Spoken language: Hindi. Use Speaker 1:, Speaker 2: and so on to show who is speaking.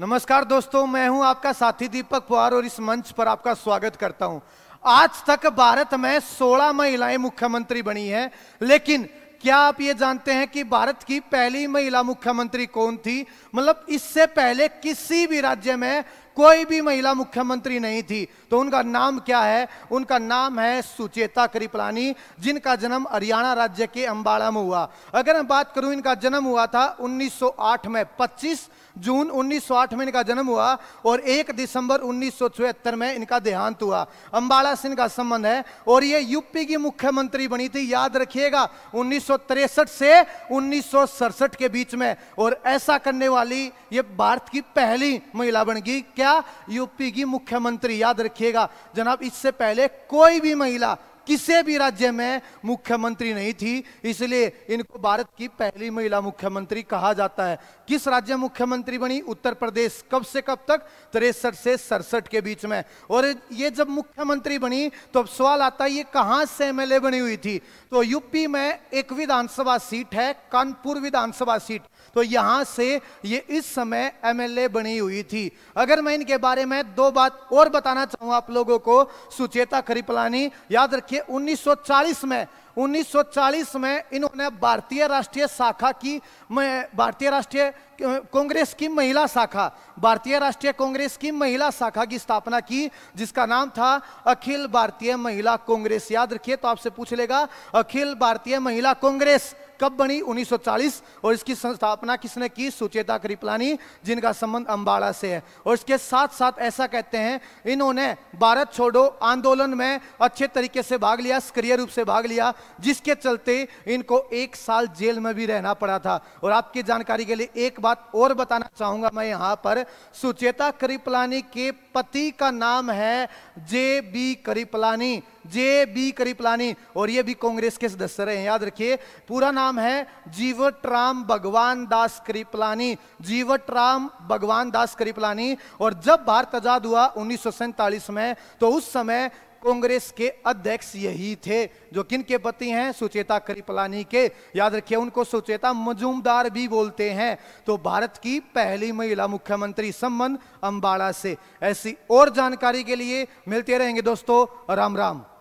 Speaker 1: नमस्कार दोस्तों मैं हूं आपका साथी दीपक पवार और इस मंच पर आपका स्वागत करता हूं आज तक भारत में 16 महिलाएं मुख्यमंत्री बनी हैं लेकिन क्या आप ये जानते हैं कि भारत की पहली महिला मुख्यमंत्री कौन थी मतलब इससे पहले किसी भी राज्य में कोई भी महिला मुख्यमंत्री नहीं थी तो उनका नाम क्या है उनका नाम है सुचेता कृपलानी जिनका जन्म हरियाणा राज्य के अंबाड़ा में हुआ अगर मैं बात करूं इनका जन्म हुआ था 1908 में 25 जून 1908 में इनका जन्म हुआ और 1 दिसंबर उन्नीस में इनका देहांत हुआ अम्बाड़ा से इनका संबंध है और ये यूपी की मुख्यमंत्री बनी थी याद रखिएगा उन्नीस से उन्नीस के बीच में और ऐसा करने वाली ये भारत की पहली महिला बन गई क्या नया यूपी की मुख्यमंत्री याद रखिएगा जनाब इससे पहले कोई भी महिला किसी भी राज्य में मुख्यमंत्री नहीं थी इसलिए इनको भारत की पहली महिला मुख्यमंत्री कहा जाता है किस राज्य मुख्यमंत्री बनी उत्तर प्रदेश कब से कब तक तिरसठ से सड़सठ के बीच में और ये जब मुख्यमंत्री बनी तो अब सवाल आता है ये कहां से एमएलए बनी हुई थी तो यूपी में एक विधानसभा सीट है कानपुर विधानसभा सीट तो यहां से ये इस समय एमएलए बनी हुई थी अगर मैं इनके बारे में दो बात और बताना चाहूंगा आप लोगों को सुचेता खरीपलानी याद रखिए ये 1940 में 1940 में इन्होंने भारतीय राष्ट्रीय शाखा की भारतीय राष्ट्रीय कांग्रेस की महिला शाखा भारतीय राष्ट्रीय कांग्रेस की महिला शाखा की स्थापना की जिसका नाम था अखिल भारतीय महिला कांग्रेस याद रखिए तो आपसे पूछ लेगा अखिल भारतीय महिला कांग्रेस कब बनी 1940 और इसकी संस्थापना किसने की सुचेता कृपलानी जिनका संबंध अंबाला से है और इसके साथ साथ ऐसा कहते हैं इन्होंने भारत छोड़ो आंदोलन में अच्छे तरीके से भाग लिया सक्रिय रूप से भाग लिया जिसके चलते इनको एक साल जेल में भी रहना पड़ा था और आपकी जानकारी के लिए एक बात और बताना चाहूंगा मैं यहाँ पर सुचेता कृपलानी के पति का नाम है जे बी करीपलानी जे बी करीपलानी और ये भी कांग्रेस के सदस्य रहे याद रखिए पूरा नाम नाम है जीवट राम भगवान दास कृपलानी जीवट राम भगवान दास कृपलानी और जब भारत आजाद हुआ उन्नीस में तो उस समय कांग्रेस के अध्यक्ष यही थे जो किन के पति हैं सुचेता कृपलानी के याद रखिए उनको सुचेता मजूमदार भी बोलते हैं तो भारत की पहली महिला मुख्यमंत्री संबंध अंबाड़ा से ऐसी और जानकारी के लिए मिलते रहेंगे दोस्तों राम राम